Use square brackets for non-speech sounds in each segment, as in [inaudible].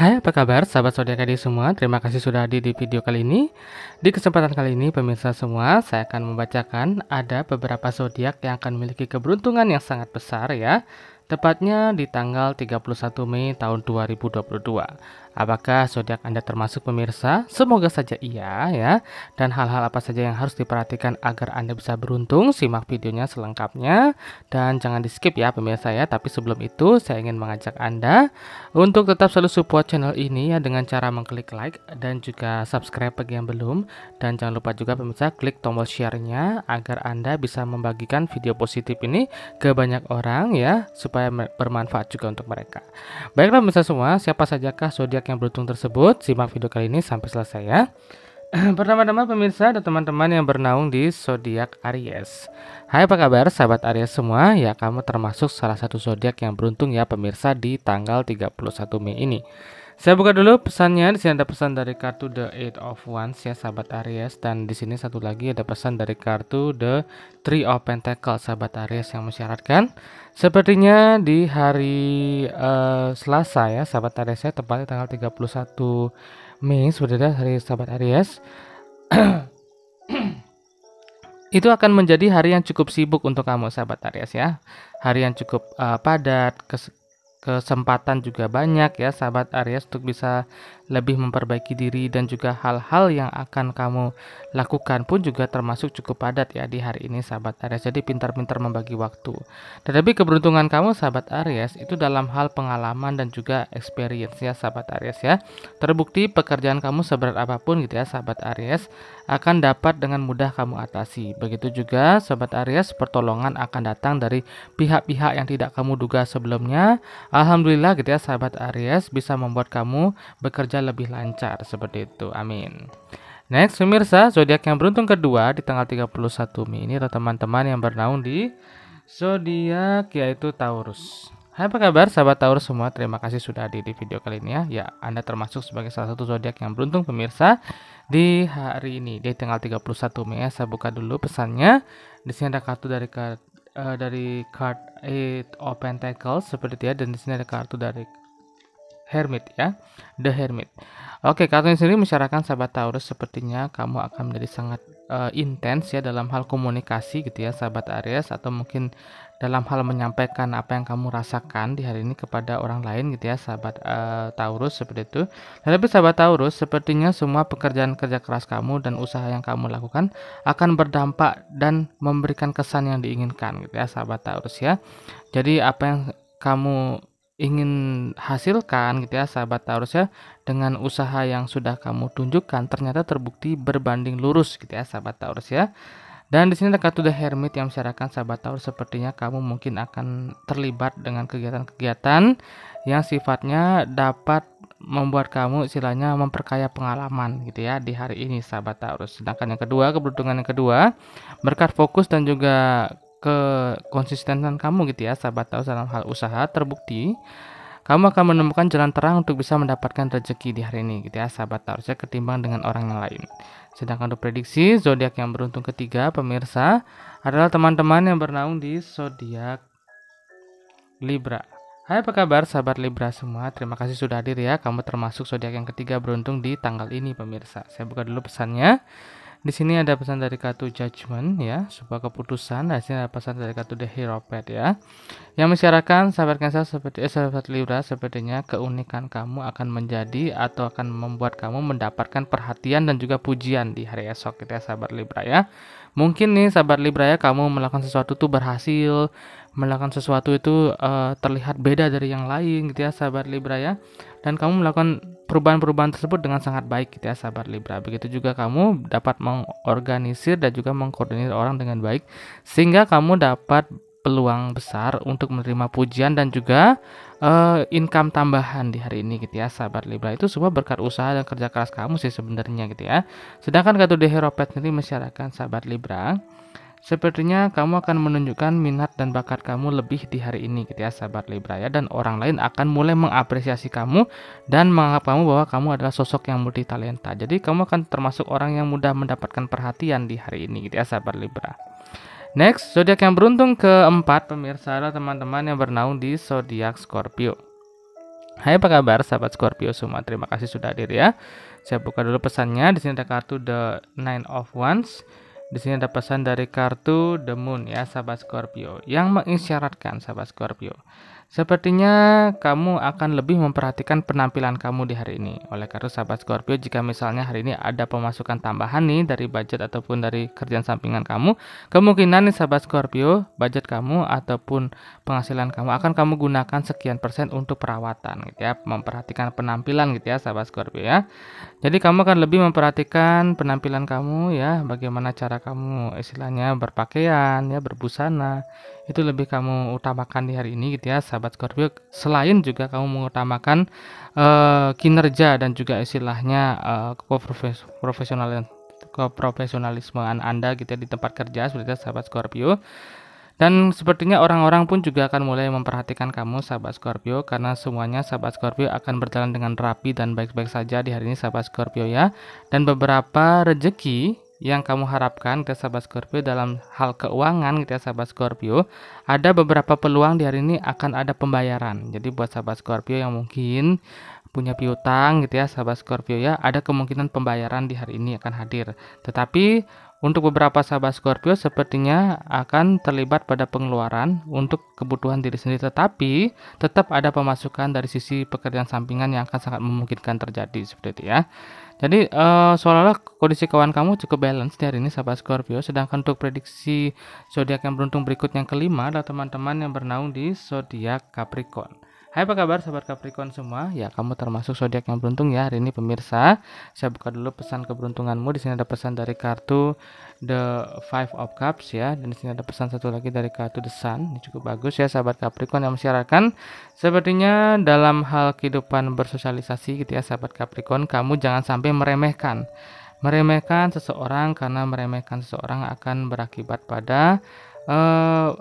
Hai apa kabar sahabat zodiak ID semua Terima kasih sudah hadir di video kali ini Di kesempatan kali ini pemirsa semua Saya akan membacakan ada beberapa zodiak yang akan memiliki keberuntungan yang sangat besar ya Tepatnya di tanggal 31 Mei tahun 2022. Apakah zodiak Anda termasuk pemirsa? Semoga saja iya ya. Dan hal-hal apa saja yang harus diperhatikan agar Anda bisa beruntung? Simak videonya selengkapnya dan jangan di-skip ya pemirsa ya. Tapi sebelum itu saya ingin mengajak Anda untuk tetap selalu support channel ini ya dengan cara mengklik like dan juga subscribe bagi yang belum dan jangan lupa juga pemirsa klik tombol share-nya agar Anda bisa membagikan video positif ini ke banyak orang ya supaya supaya bermanfaat juga untuk mereka. Baiklah pemirsa semua, siapa sajakah zodiak yang beruntung tersebut? Simak video kali ini sampai selesai ya. [clears throat] Pertama-tama pemirsa dan teman-teman yang bernaung di zodiak Aries. Hai apa kabar sahabat Aries semua? Ya kamu termasuk salah satu zodiak yang beruntung ya pemirsa di tanggal 31 Mei ini. Saya buka dulu pesannya. Di sini ada pesan dari kartu The Eight of Wands ya sahabat Aries dan di sini satu lagi ada pesan dari kartu The Three of Pentacles sahabat Aries yang mensyaratkan sepertinya di hari uh, Selasa ya sahabat Aries ya tepatnya tanggal 31 Mei sebenarnya hari sahabat Aries [clears throat] itu akan menjadi hari yang cukup sibuk untuk kamu sahabat Aries ya hari yang cukup uh, padat kesempatan juga banyak ya sahabat Aries untuk bisa lebih memperbaiki diri dan juga hal-hal yang akan kamu lakukan pun juga termasuk cukup padat ya di hari ini sahabat Aries jadi pintar-pintar membagi waktu tetapi keberuntungan kamu sahabat Aries itu dalam hal pengalaman dan juga experience ya sahabat Aries ya terbukti pekerjaan kamu seberat apapun gitu ya sahabat Aries akan dapat dengan mudah kamu atasi begitu juga sahabat Aries pertolongan akan datang dari pihak-pihak yang tidak kamu duga sebelumnya Alhamdulillah gitu ya sahabat Aries bisa membuat kamu bekerja lebih lancar seperti itu. Amin. Next, pemirsa, zodiak yang beruntung kedua di tanggal 31 Mei ini adalah teman-teman yang bernaung di zodiak yaitu Taurus. Hai apa kabar sahabat Taurus semua? Terima kasih sudah hadir di video kali ini ya. Ya, Anda termasuk sebagai salah satu zodiak yang beruntung pemirsa di hari ini di tanggal 31 Mei. Ya. Saya buka dulu pesannya. Di sini ada kartu dari uh, dari card eight open tackle seperti itu ya dan di sini ada kartu dari Hermit ya, The Hermit. Oke, kartu ini sendiri masyarakat sahabat Taurus sepertinya kamu akan menjadi sangat uh, intens ya dalam hal komunikasi gitu ya sahabat Aries atau mungkin dalam hal menyampaikan apa yang kamu rasakan di hari ini kepada orang lain gitu ya sahabat uh, Taurus seperti itu. tapi sahabat Taurus sepertinya semua pekerjaan kerja keras kamu dan usaha yang kamu lakukan akan berdampak dan memberikan kesan yang diinginkan gitu ya sahabat Taurus ya. Jadi apa yang kamu ingin hasilkan gitu ya sahabat Taurus ya dengan usaha yang sudah kamu tunjukkan ternyata terbukti berbanding lurus gitu ya sahabat Taurus ya. Dan di sini ada kartu The Hermit yang masyarakat sahabat Taurus sepertinya kamu mungkin akan terlibat dengan kegiatan-kegiatan yang sifatnya dapat membuat kamu istilahnya memperkaya pengalaman gitu ya di hari ini sahabat Taurus. Sedangkan yang kedua, keberuntungan yang kedua, berkat fokus dan juga ke konsistenan kamu gitu ya sahabat Taurus dalam hal usaha terbukti kamu akan menemukan jalan terang untuk bisa mendapatkan rezeki di hari ini gitu ya sahabat harusnya ketimbang dengan orang yang lain sedangkan untuk prediksi zodiak yang beruntung ketiga pemirsa adalah teman-teman yang bernaung di zodiak Libra Hai apa kabar sahabat Libra semua Terima kasih sudah hadir ya Kamu termasuk zodiak yang ketiga beruntung di tanggal ini pemirsa Saya buka dulu pesannya di sini ada pesan dari kartu Judgment ya, sebuah keputusan. Nah, di sini ada pesan dari kartu The pet ya. Yang mensyaratkan sahabat Cancer seperti eh, sahabat Libra sepertinya keunikan kamu akan menjadi atau akan membuat kamu mendapatkan perhatian dan juga pujian di hari esok gitu ya sahabat Libra ya. Mungkin nih sahabat Libra ya kamu melakukan sesuatu tuh berhasil, melakukan sesuatu itu uh, terlihat beda dari yang lain gitu ya sahabat Libra ya. Dan kamu melakukan perubahan-perubahan tersebut dengan sangat baik gitu ya sahabat Libra. Begitu juga kamu dapat mengorganisir dan juga mengkoordinir orang dengan baik sehingga kamu dapat peluang besar untuk menerima pujian dan juga uh, income tambahan di hari ini gitu ya sahabat Libra itu semua berkat usaha dan kerja keras kamu sih sebenarnya gitu ya sedangkan kartu di Heropet ini masyarakat sahabat Libra Sepertinya kamu akan menunjukkan minat dan bakat kamu lebih di hari ini gitu ya sahabat Libra ya dan orang lain akan mulai mengapresiasi kamu dan menganggap kamu bahwa kamu adalah sosok yang multi talenta. Jadi kamu akan termasuk orang yang mudah mendapatkan perhatian di hari ini gitu ya sahabat Libra. Next, zodiak yang beruntung keempat pemirsa adalah teman-teman yang bernaung di zodiak Scorpio. Hai apa kabar sahabat Scorpio semua? Terima kasih sudah hadir ya. Saya buka dulu pesannya. Di sini ada kartu The Nine of Wands di sini ada pesan dari kartu The Moon ya sahabat Scorpio yang mengisyaratkan sahabat Scorpio Sepertinya kamu akan lebih memperhatikan penampilan kamu di hari ini. Oleh karena sahabat Scorpio, jika misalnya hari ini ada pemasukan tambahan nih dari budget ataupun dari kerjaan sampingan kamu, kemungkinan nih sahabat Scorpio, budget kamu ataupun penghasilan kamu akan kamu gunakan sekian persen untuk perawatan gitu ya, memperhatikan penampilan gitu ya sahabat Scorpio ya. Jadi kamu akan lebih memperhatikan penampilan kamu ya, bagaimana cara kamu istilahnya berpakaian ya, berbusana itu lebih kamu utamakan di hari ini gitu ya sahabat Scorpio selain juga kamu mengutamakan uh, kinerja dan juga istilahnya uh, profesionalisme profesional profesionalisme Anda gitu ya di tempat kerja seperti itu sahabat Scorpio dan sepertinya orang-orang pun juga akan mulai memperhatikan kamu sahabat Scorpio karena semuanya sahabat Scorpio akan berjalan dengan rapi dan baik-baik saja di hari ini sahabat Scorpio ya. Dan beberapa rejeki yang kamu harapkan kita sahabat Scorpio dalam hal keuangan kita sahabat Scorpio ada beberapa peluang di hari ini akan ada pembayaran jadi buat sahabat Scorpio yang mungkin punya piutang gitu ya sahabat Scorpio ya ada kemungkinan pembayaran di hari ini akan hadir tetapi untuk beberapa sahabat Scorpio sepertinya akan terlibat pada pengeluaran untuk kebutuhan diri sendiri tetapi tetap ada pemasukan dari sisi pekerjaan sampingan yang akan sangat memungkinkan terjadi seperti itu ya. Jadi uh, seolah-olah kondisi kawan kamu cukup balance di hari ini sahabat Scorpio sedangkan untuk prediksi zodiak yang beruntung berikut yang kelima adalah teman-teman yang bernaung di zodiak Capricorn. Hai apa kabar sahabat Capricorn semua? Ya, kamu termasuk zodiak yang beruntung ya hari ini pemirsa. Saya buka dulu pesan keberuntunganmu. Di sini ada pesan dari kartu The Five of Cups ya dan di sini ada pesan satu lagi dari kartu The Sun. Ini cukup bagus ya sahabat Capricorn yang mensyaratkan sepertinya dalam hal kehidupan bersosialisasi gitu ya sahabat Capricorn, kamu jangan sampai meremehkan meremehkan seseorang karena meremehkan seseorang akan berakibat pada uh,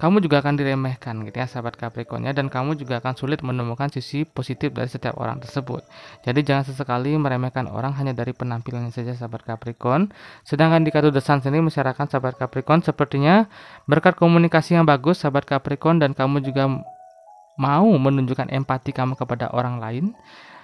kamu juga akan diremehkan gitu ya sahabat Capricorn ya dan kamu juga akan sulit menemukan sisi positif dari setiap orang tersebut. Jadi jangan sesekali meremehkan orang hanya dari penampilannya saja sahabat Capricorn. Sedangkan di kartu desan sendiri masyarakat sahabat Capricorn sepertinya berkat komunikasi yang bagus sahabat Capricorn dan kamu juga mau menunjukkan empati kamu kepada orang lain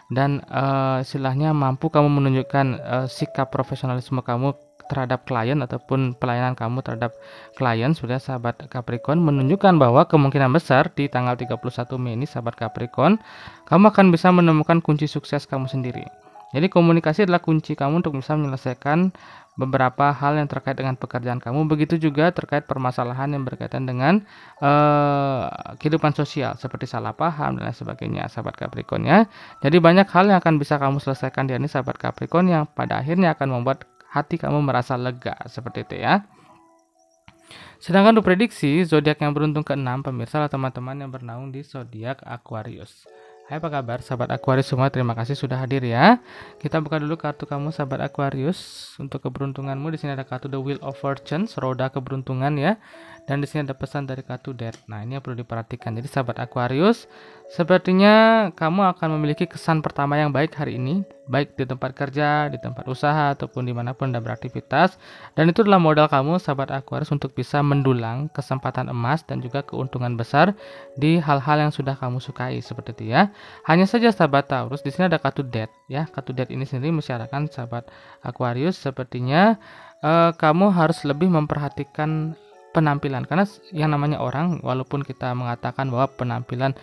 dan uh, istilahnya mampu kamu menunjukkan uh, sikap profesionalisme kamu terhadap klien ataupun pelayanan kamu terhadap klien sudah sahabat Capricorn menunjukkan bahwa kemungkinan besar di tanggal 31 Mei ini sahabat Capricorn kamu akan bisa menemukan kunci sukses kamu sendiri. Jadi komunikasi adalah kunci kamu untuk bisa menyelesaikan beberapa hal yang terkait dengan pekerjaan kamu. Begitu juga terkait permasalahan yang berkaitan dengan uh, kehidupan sosial seperti salah paham dan lain sebagainya, sahabat Capricorn ya. Jadi banyak hal yang akan bisa kamu selesaikan di ini sahabat Capricorn yang pada akhirnya akan membuat hati kamu merasa lega seperti itu ya. Sedangkan untuk prediksi zodiak yang beruntung keenam pemirsa atau teman-teman yang bernaung di zodiak Aquarius. Hai apa kabar sahabat Aquarius semua terima kasih sudah hadir ya. Kita buka dulu kartu kamu sahabat Aquarius untuk keberuntunganmu di sini ada kartu The Wheel of Fortune, roda keberuntungan ya dan di sini ada pesan dari kartu death. Nah, ini yang perlu diperhatikan. Jadi sahabat Aquarius, sepertinya kamu akan memiliki kesan pertama yang baik hari ini, baik di tempat kerja, di tempat usaha ataupun dimanapun Anda beraktivitas. Dan itu adalah modal kamu sahabat Aquarius untuk bisa mendulang kesempatan emas dan juga keuntungan besar di hal-hal yang sudah kamu sukai seperti itu ya. Hanya saja sahabat Taurus, di sini ada kartu death ya. Kartu death ini sendiri mensyaratkan sahabat Aquarius sepertinya eh, kamu harus lebih memperhatikan penampilan karena yang namanya orang walaupun kita mengatakan bahwa penampilan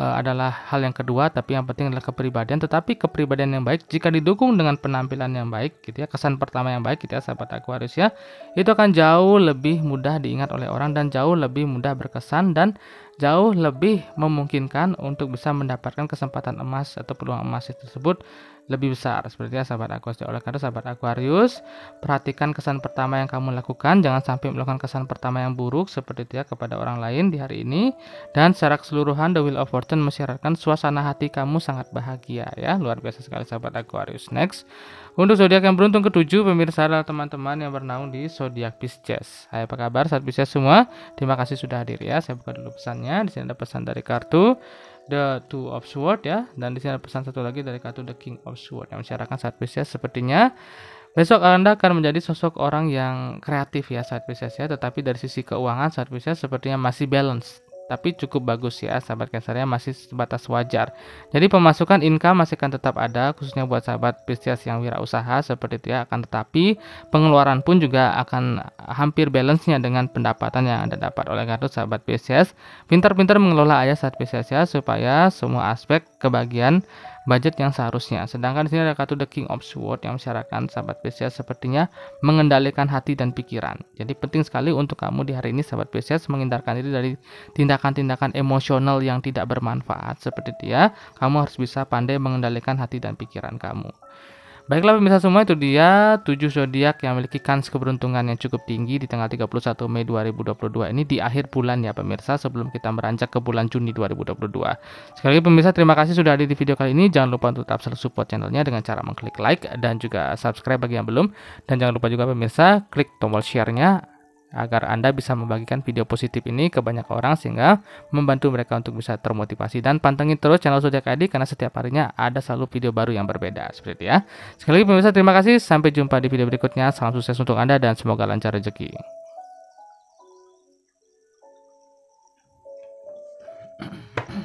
Eh, adalah hal yang kedua, tapi yang penting adalah kepribadian. Tetapi kepribadian yang baik jika didukung dengan penampilan yang baik, gitu ya, kesan pertama yang baik, gitu ya, sahabat Aquarius ya, itu akan jauh lebih mudah diingat oleh orang dan jauh lebih mudah berkesan dan jauh lebih memungkinkan untuk bisa mendapatkan kesempatan emas atau peluang emas itu tersebut lebih besar seperti ya sahabat Aquarius ya. oleh karena sahabat Aquarius perhatikan kesan pertama yang kamu lakukan jangan sampai melakukan kesan pertama yang buruk seperti itu ya kepada orang lain di hari ini dan secara keseluruhan the will of fortune dan mensyaratkan suasana hati kamu sangat bahagia ya. Luar biasa sekali sahabat Aquarius. Next, untuk zodiak yang beruntung ketujuh pemirsa adalah teman-teman yang bernaung di zodiak Pisces. Hai, apa kabar saat Pisces semua? Terima kasih sudah hadir ya. Saya buka dulu pesannya. Di sini ada pesan dari kartu The Two of Swords ya dan di sini ada pesan satu lagi dari kartu The King of Swords yang mensyaratkan saat Pisces sepertinya Besok Anda akan menjadi sosok orang yang kreatif ya saat Pisces ya, tetapi dari sisi keuangan saat Pisces sepertinya masih balance tapi cukup bagus ya sahabat Kesarnya masih sebatas wajar. Jadi pemasukan income masih akan tetap ada khususnya buat sahabat Pisces yang wirausaha seperti itu ya akan tetapi pengeluaran pun juga akan hampir balance-nya dengan pendapatan yang Anda dapat. Oleh karena sahabat Pisces pintar-pintar mengelola ayah saat Pisces ya supaya semua aspek kebagian budget yang seharusnya. Sedangkan di sini ada kartu The King of Swords yang mensyaratkan sahabat Pisces sepertinya mengendalikan hati dan pikiran. Jadi penting sekali untuk kamu di hari ini sahabat Pisces menghindarkan diri dari tindakan-tindakan emosional yang tidak bermanfaat seperti dia. Kamu harus bisa pandai mengendalikan hati dan pikiran kamu. Baiklah pemirsa semua itu dia 7 zodiak yang memiliki kans keberuntungan yang cukup tinggi di tanggal 31 Mei 2022 ini di akhir bulan ya pemirsa sebelum kita meranjak ke bulan Juni 2022. Sekali lagi pemirsa terima kasih sudah hadir di video kali ini. Jangan lupa untuk tetap selalu support channelnya dengan cara mengklik like dan juga subscribe bagi yang belum dan jangan lupa juga pemirsa klik tombol share-nya agar Anda bisa membagikan video positif ini ke banyak orang sehingga membantu mereka untuk bisa termotivasi dan pantengin terus channel Zodiac ID karena setiap harinya ada selalu video baru yang berbeda seperti itu ya. Sekali lagi pemirsa terima kasih sampai jumpa di video berikutnya. Salam sukses untuk Anda dan semoga lancar rezeki.